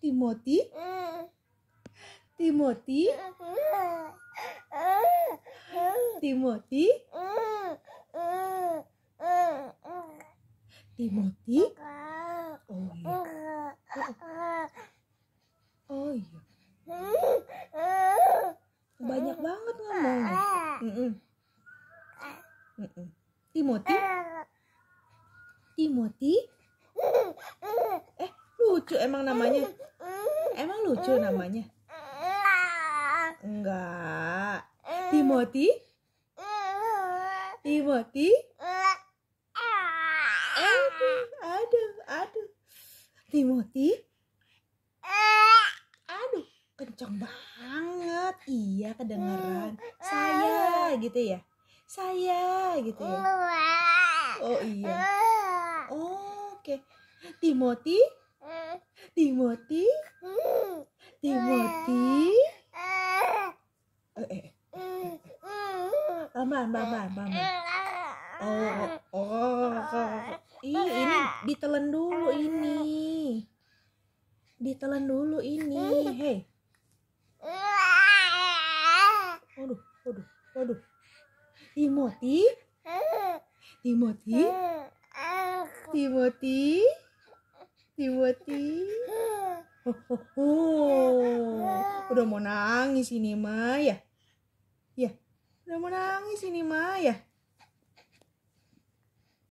Timothy Timothy Timothy Timothy oh iya oh iya banyak banget ngomong Timoti, Timoti, Timothy Timothy eh lucu emang namanya Emang lucu hmm. namanya? Hmm. Enggak. Hmm. Timothy? Timothy? Aduh, aduh, aduh. Timothy? Aduh, kenceng banget. Iya, kedengeran. Saya gitu ya. Saya gitu ya. Oh iya. Oh, Oke. Okay. Timothy? Timothy? Timothy? Eh, eh. Pelan, pelan, Oh, oh, oh. Ih, ini ditelan dulu ini. Ditelan dulu ini. Hei. Waduh, waduh, waduh. Timothy? Timothy? Timothy? Si Oh, oh, Udah mau nangis ini Maya. Ya. Udah mau nangis ini Maya.